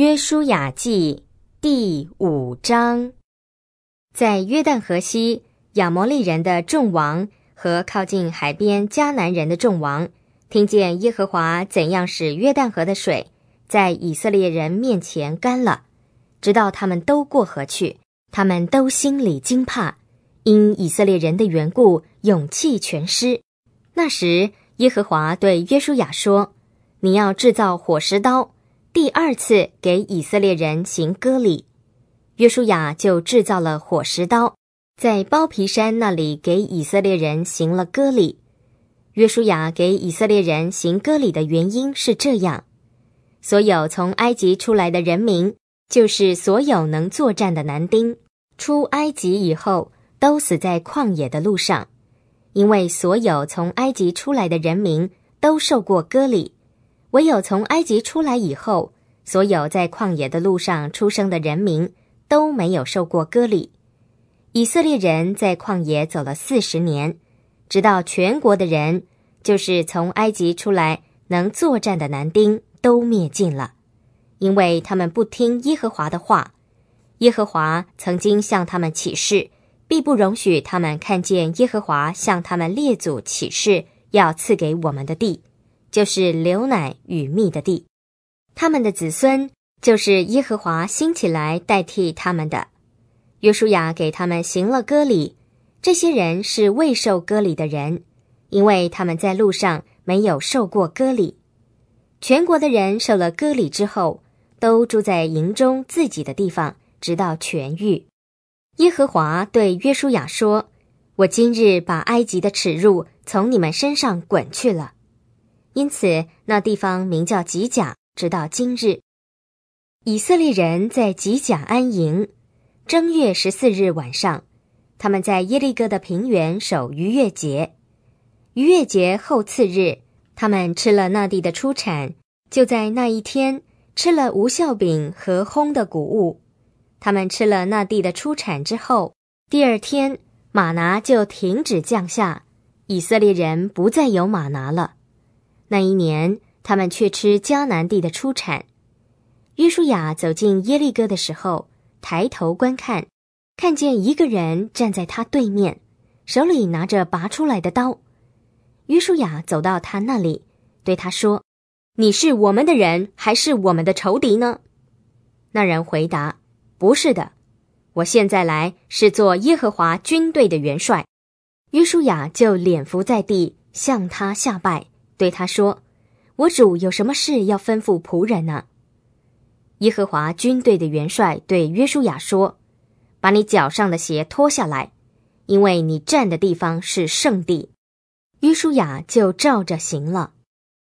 约书亚记第五章，在约旦河西亚摩利人的众王和靠近海边迦南人的众王，听见耶和华怎样使约旦河的水在以色列人面前干了，直到他们都过河去，他们都心里惊怕，因以色列人的缘故，勇气全失。那时，耶和华对约书亚说：“你要制造火石刀。”第二次给以色列人行割礼，约书亚就制造了火石刀，在包皮山那里给以色列人行了割礼。约书亚给以色列人行割礼的原因是这样：所有从埃及出来的人民，就是所有能作战的男丁，出埃及以后都死在旷野的路上，因为所有从埃及出来的人民都受过割礼。唯有从埃及出来以后，所有在旷野的路上出生的人民都没有受过割礼。以色列人在旷野走了四十年，直到全国的人，就是从埃及出来能作战的男丁，都灭尽了，因为他们不听耶和华的话。耶和华曾经向他们起誓，必不容许他们看见耶和华向他们列祖起誓要赐给我们的地。就是流奶与蜜的地，他们的子孙就是耶和华兴起来代替他们的。约书亚给他们行了割礼，这些人是未受割礼的人，因为他们在路上没有受过割礼。全国的人受了割礼之后，都住在营中自己的地方，直到痊愈。耶和华对约书亚说：“我今日把埃及的耻辱从你们身上滚去了。”因此，那地方名叫吉甲，直到今日。以色列人在吉甲安营，正月十四日晚上，他们在耶利哥的平原守逾越节。逾越节后次日，他们吃了那地的出产。就在那一天，吃了无效饼和烘的谷物。他们吃了那地的出产之后，第二天马拿就停止降下，以色列人不再有马拿了。那一年，他们却吃迦南地的出产。约书亚走进耶利哥的时候，抬头观看，看见一个人站在他对面，手里拿着拔出来的刀。约书亚走到他那里，对他说：“你是我们的人，还是我们的仇敌呢？”那人回答：“不是的，我现在来是做耶和华军队的元帅。”约书亚就脸伏在地，向他下拜。对他说：“我主有什么事要吩咐仆人呢？”耶和华军队的元帅对约书亚说：“把你脚上的鞋脱下来，因为你站的地方是圣地。”约书亚就照着行了。